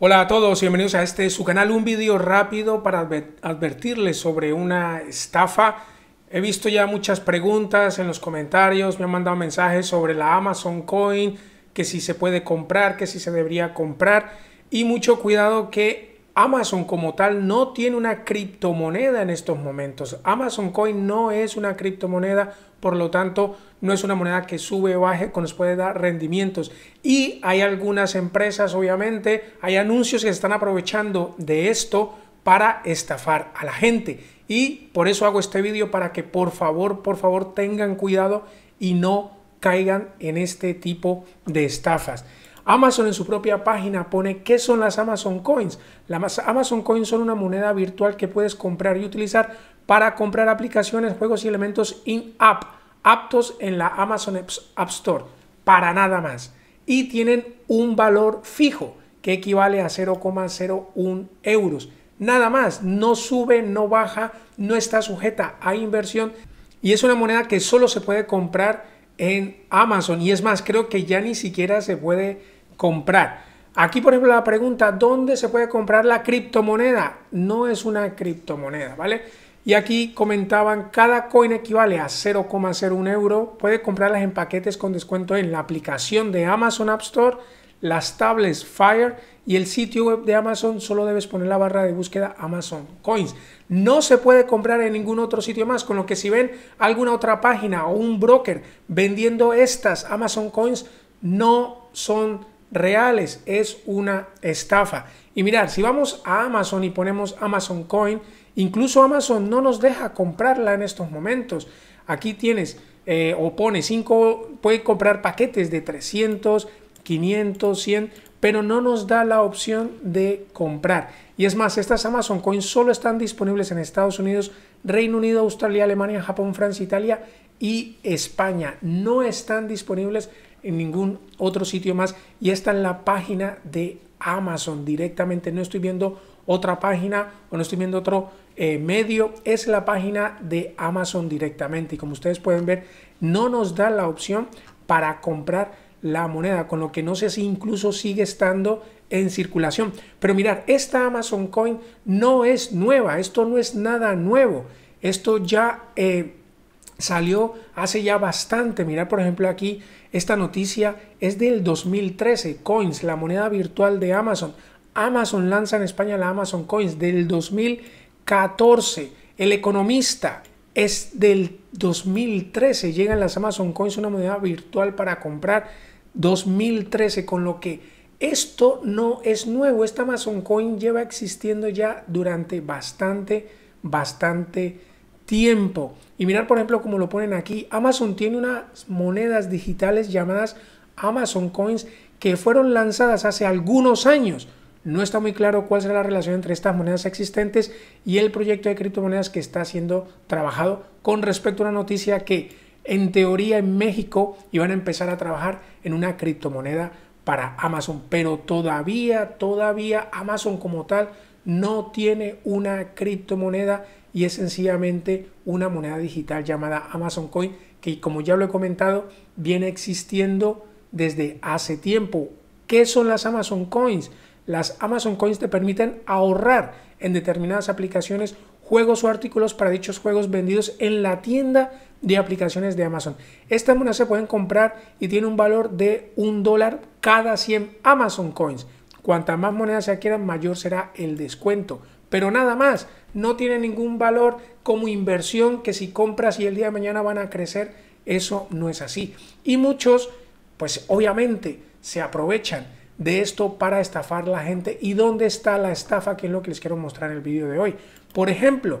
Hola a todos, bienvenidos a este su canal. Un vídeo rápido para advertirles sobre una estafa. He visto ya muchas preguntas en los comentarios, me han mandado mensajes sobre la Amazon Coin, que si se puede comprar, que si se debería comprar. Y mucho cuidado que Amazon como tal no tiene una criptomoneda en estos momentos. Amazon Coin no es una criptomoneda, por lo tanto no es una moneda que sube o baje, que nos puede dar rendimientos. Y hay algunas empresas, obviamente, hay anuncios que están aprovechando de esto para estafar a la gente. Y por eso hago este vídeo para que por favor, por favor tengan cuidado y no caigan en este tipo de estafas. Amazon en su propia página pone qué son las Amazon Coins. Las Amazon Coins son una moneda virtual que puedes comprar y utilizar para comprar aplicaciones, juegos y elementos in-app, aptos en la Amazon App Store, para nada más. Y tienen un valor fijo que equivale a 0,01 euros. Nada más, no sube, no baja, no está sujeta a inversión y es una moneda que solo se puede comprar en Amazon. Y es más, creo que ya ni siquiera se puede comprar. Aquí, por ejemplo, la pregunta, ¿dónde se puede comprar la criptomoneda? No es una criptomoneda, ¿vale? Y aquí comentaban, cada coin equivale a 0,01 euro. Puede comprarlas en paquetes con descuento en la aplicación de Amazon App Store, las tablets Fire y el sitio web de Amazon. Solo debes poner la barra de búsqueda Amazon Coins. No se puede comprar en ningún otro sitio más, con lo que si ven alguna otra página o un broker vendiendo estas Amazon Coins, no son reales. Es una estafa. Y mirar, si vamos a Amazon y ponemos Amazon Coin, incluso Amazon no nos deja comprarla en estos momentos. Aquí tienes eh, o pone 5, puede comprar paquetes de 300, 500, 100, pero no nos da la opción de comprar. Y es más, estas Amazon Coins solo están disponibles en Estados Unidos, Reino Unido, Australia, Alemania, Japón, Francia, Italia y España. No están disponibles en ningún otro sitio más y está en la página de Amazon directamente. No estoy viendo otra página o no estoy viendo otro eh, medio. Es la página de Amazon directamente y como ustedes pueden ver no nos da la opción para comprar la moneda, con lo que no sé si incluso sigue estando en circulación. Pero mirar, esta Amazon Coin no es nueva, esto no es nada nuevo. Esto ya eh, salió hace ya bastante. Mira, por ejemplo, aquí esta noticia es del 2013. Coins, la moneda virtual de Amazon. Amazon lanza en España la Amazon Coins del 2014. El economista es del 2013. Llegan las Amazon Coins, una moneda virtual para comprar 2013, con lo que esto no es nuevo. Esta Amazon Coin lleva existiendo ya durante bastante, bastante tiempo. Y mirar, por ejemplo, como lo ponen aquí, Amazon tiene unas monedas digitales llamadas Amazon Coins que fueron lanzadas hace algunos años. No está muy claro cuál será la relación entre estas monedas existentes y el proyecto de criptomonedas que está siendo trabajado con respecto a una noticia que en teoría en México iban a empezar a trabajar en una criptomoneda para Amazon, pero todavía, todavía Amazon como tal no tiene una criptomoneda y es sencillamente una moneda digital llamada Amazon Coin que como ya lo he comentado viene existiendo desde hace tiempo. ¿Qué son las Amazon Coins? Las Amazon Coins te permiten ahorrar en determinadas aplicaciones juegos o artículos para dichos juegos vendidos en la tienda de aplicaciones de Amazon. Estas monedas se pueden comprar y tiene un valor de un dólar cada 100 Amazon Coins. Cuanta más monedas se adquieran, mayor será el descuento. Pero nada más, no tiene ningún valor como inversión que si compras y el día de mañana van a crecer, eso no es así. Y muchos, pues obviamente, se aprovechan de esto para estafar la gente. ¿Y dónde está la estafa? Que es lo que les quiero mostrar en el vídeo de hoy. Por ejemplo,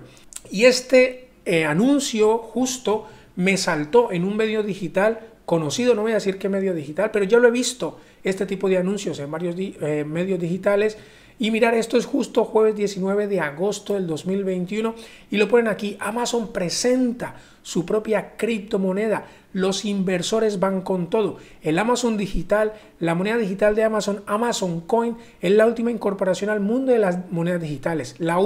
y este eh, anuncio justo me saltó en un medio digital conocido, no voy a decir qué medio digital, pero yo lo he visto, este tipo de anuncios en varios eh, medios digitales. Y mirar, esto es justo jueves 19 de agosto del 2021 y lo ponen aquí, Amazon presenta su propia criptomoneda, los inversores van con todo. El Amazon digital, la moneda digital de Amazon, Amazon Coin, es la última incorporación al mundo de las monedas digitales. La,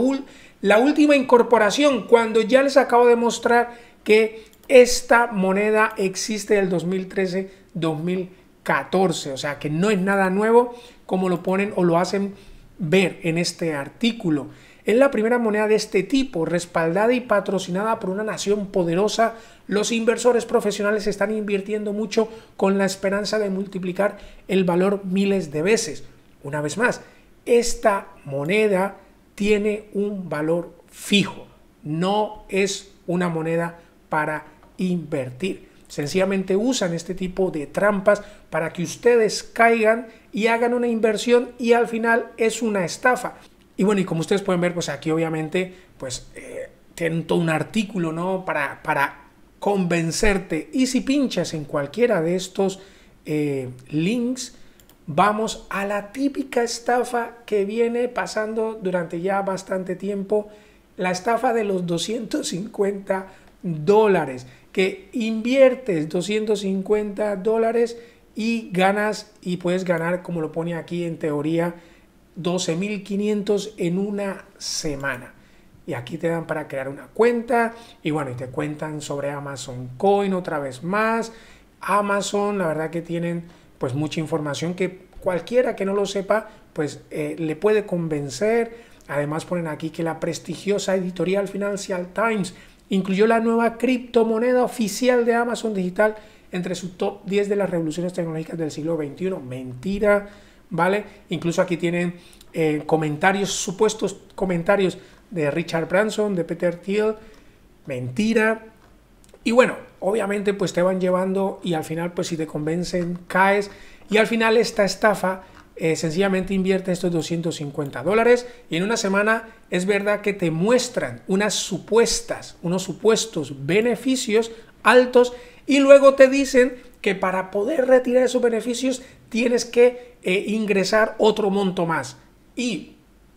la última incorporación, cuando ya les acabo de mostrar que esta moneda existe del 2013-2014, o sea que no es nada nuevo como lo ponen o lo hacen ver en este artículo. Es la primera moneda de este tipo, respaldada y patrocinada por una nación poderosa. Los inversores profesionales están invirtiendo mucho con la esperanza de multiplicar el valor miles de veces. Una vez más, esta moneda tiene un valor fijo, no es una moneda para invertir. Sencillamente usan este tipo de trampas para que ustedes caigan y hagan una inversión y al final es una estafa. Y bueno, y como ustedes pueden ver, pues aquí obviamente, pues eh, tienen todo un artículo, ¿no? Para, para convencerte. Y si pinchas en cualquiera de estos eh, links, vamos a la típica estafa que viene pasando durante ya bastante tiempo, la estafa de los 250 dólares que inviertes 250 dólares y ganas y puedes ganar, como lo pone aquí en teoría, 12.500 en una semana. Y aquí te dan para crear una cuenta y bueno, y te cuentan sobre Amazon Coin otra vez más. Amazon, la verdad que tienen pues mucha información que cualquiera que no lo sepa pues eh, le puede convencer. Además ponen aquí que la prestigiosa editorial Financial Times incluyó la nueva criptomoneda oficial de Amazon Digital entre sus top 10 de las revoluciones tecnológicas del siglo XXI. Mentira, ¿vale? Incluso aquí tienen eh, comentarios, supuestos comentarios de Richard Branson, de Peter Thiel. Mentira. Y bueno, obviamente pues te van llevando y al final pues si te convencen caes. Y al final esta estafa eh, sencillamente invierte estos 250 dólares y en una semana es verdad que te muestran unas supuestas, unos supuestos beneficios altos y luego te dicen que para poder retirar esos beneficios tienes que eh, ingresar otro monto más. Y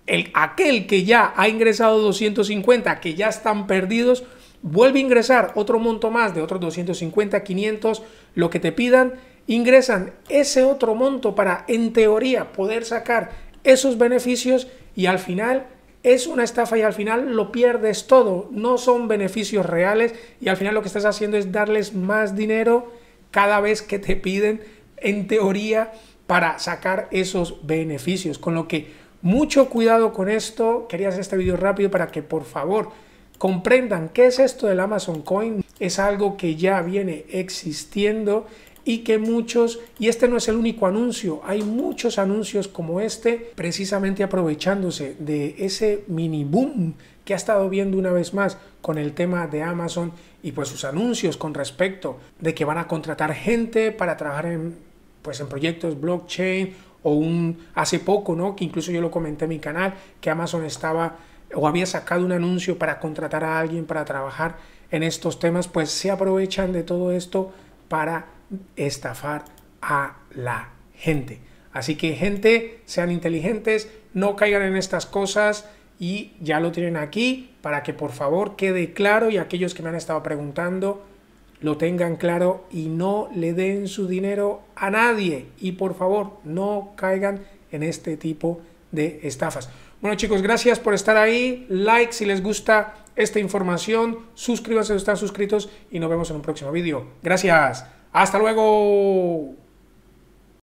el, aquel que ya ha ingresado 250, que ya están perdidos, vuelve a ingresar otro monto más de otros 250, 500, lo que te pidan ingresan ese otro monto para, en teoría, poder sacar esos beneficios y al final es una estafa y al final lo pierdes todo. No son beneficios reales y al final lo que estás haciendo es darles más dinero cada vez que te piden, en teoría, para sacar esos beneficios. Con lo que mucho cuidado con esto. Quería hacer este video rápido para que por favor comprendan qué es esto del Amazon Coin. Es algo que ya viene existiendo y que muchos, y este no es el único anuncio, hay muchos anuncios como este, precisamente aprovechándose de ese mini boom que ha estado viendo una vez más con el tema de Amazon y pues sus anuncios con respecto de que van a contratar gente para trabajar en, pues en proyectos blockchain o un hace poco, ¿no? Que incluso yo lo comenté en mi canal que Amazon estaba o había sacado un anuncio para contratar a alguien para trabajar en estos temas, pues se aprovechan de todo esto para estafar a la gente. Así que gente, sean inteligentes, no caigan en estas cosas y ya lo tienen aquí para que por favor quede claro y aquellos que me han estado preguntando lo tengan claro y no le den su dinero a nadie y por favor no caigan en este tipo de estafas. Bueno chicos, gracias por estar ahí, like si les gusta esta información, suscríbanse si no están suscritos y nos vemos en un próximo vídeo. Gracias. Hasta luego.